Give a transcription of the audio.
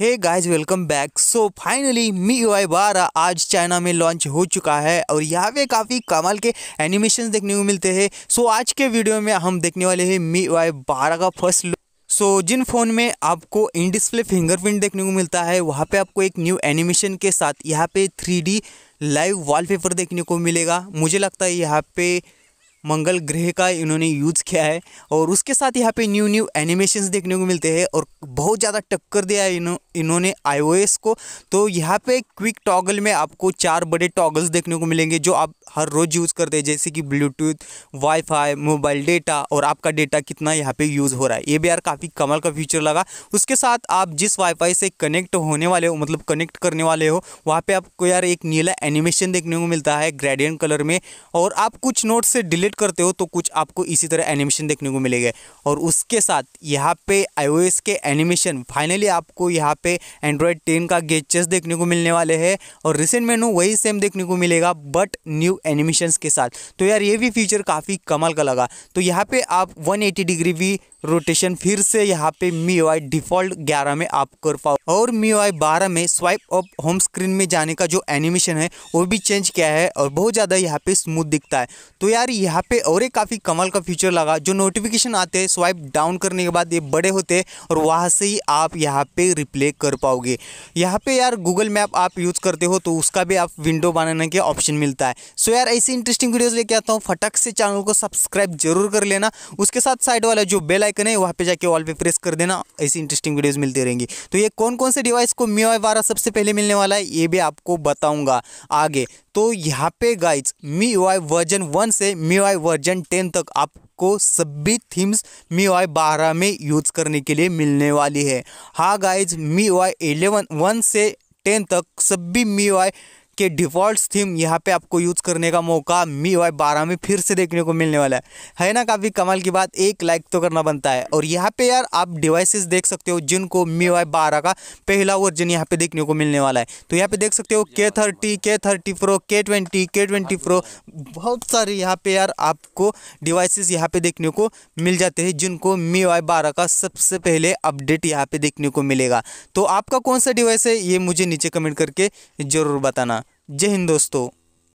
hey guys welcome back so finally Mi U I बारह आज China में launch हो चुका है और यहाँ पे काफ़ी कमाल के एनिमेशन देखने को मिलते हैं सो so, आज के वीडियो में हम देखने वाले हैं मी यू आई बारह का फर्स्ट लुक सो so, जिन फ़ोन में आपको इन डिस्प्ले फिंगरप्रिंट देखने को मिलता है वहाँ पे आपको एक न्यू एनिमेशन के साथ यहाँ पे थ्री लाइव वॉलपेपर देखने को मिलेगा मुझे लगता है यहाँ पे मंगल ग्रह का इन्होंने यूज़ किया है और उसके साथ यहाँ पे न्यू न्यू एनिमेशंस देखने को मिलते हैं और बहुत ज़्यादा टक्कर दिया है इन्हों इन्होंने आईओएस को तो यहाँ पे क्विक टॉगल में आपको चार बड़े टॉगल्स देखने को मिलेंगे जो आप हर रोज़ यूज़ करते हैं जैसे कि ब्लूटूथ वाईफाई मोबाइल डेटा और आपका डेटा कितना यहाँ पे यूज़ हो रहा है ये भी यार काफ़ी कमल का फीचर लगा उसके साथ आप जिस वाईफाई से कनेक्ट होने वाले हो मतलब कनेक्ट करने वाले हो वहाँ पर आपको यार एक नीला एनिमेशन देखने को मिलता है ग्रेडियन कलर में और आप कुछ नोट्स से डिलीट करते हो तो कुछ आपको इसी तरह एनिमेशन देखने को मिलेगा और उसके साथ यहाँ पे आई के एनिमेशन फाइनली आपको यहाँ पे एंड्रॉयड टेन का गेचेस देखने को मिलने वाले हैं और रिसेंट मेनू वही सेम देखने को मिलेगा बट न्यू एनिमेशन के साथ तो यार ये भी फीचर काफ़ी कमाल का लगा तो यहाँ पर आप वन डिग्री भी रोटेशन फिर से यहाँ पे मी वाई आई डिफॉल्ट ग्यारह में आप कर पाओ और मी वाई बारह में स्वाइप अप होम स्क्रीन में जाने का जो एनिमेशन है वो भी चेंज किया है और बहुत ज़्यादा यहाँ पे स्मूथ दिखता है तो यार यहाँ पे और एक काफ़ी कमल का फीचर लगा जो नोटिफिकेशन आते हैं स्वाइप डाउन करने के बाद ये बड़े होते हैं और वहाँ से ही आप यहाँ पे रिप्ले कर पाओगे यहाँ पे यार गूगल मैप आप यूज़ करते हो तो उसका भी आप विंडो बनाने के ऑप्शन मिलता है सो यार ऐसी इंटरेस्टिंग वीडियोज़ लेके आता हूँ फटक से चैनल को सब्सक्राइब जरूर कर लेना उसके साथ साइड वाला जो बेल आइकन है वहाँ पर जाके ऑल पे प्रेस कर देना ऐसी इंटरेस्टिंग वीडियोज़ मिलती रहेंगी तो ये कौन कौन से डिवाइस को मी वाई सबसे पहले मिलने वाला है ये भी आपको बताऊँगा आगे तो यहाँ पे guys Mi Y version one से मी वाई वर्जन टेन तक आपको सभी थीम्स मी वाई बारह में यूज़ करने के लिए मिलने वाली है हाँ guys Mi Y eleven one से टेन तक सभी मी वाई के डिफ़ॉल्ट थीम यहाँ पे आपको यूज़ करने का मौका मी वाई बारह में फिर से देखने को मिलने वाला है है ना काफ़ी कमाल की बात एक लाइक तो करना बनता है और यहाँ पे यार आप डिवाइसेस देख सकते हो जिनको मी वाई बारह का पहला वर्जन यहाँ पे देखने को मिलने वाला है तो यहाँ पे देख सकते हो K thirty K thirty pro K twenty K twenty pro बहुत सारे यहाँ पे यार आपको डिवाइसेज यहाँ पे देखने को मिल जाते हैं जिनको मी वाई बारह का सबसे पहले अपडेट यहाँ पे देखने को मिलेगा तो आपका कौन सा डिवाइस है ये मुझे नीचे कमेंट करके ज़रूर बताना जय हिंद दोस्तों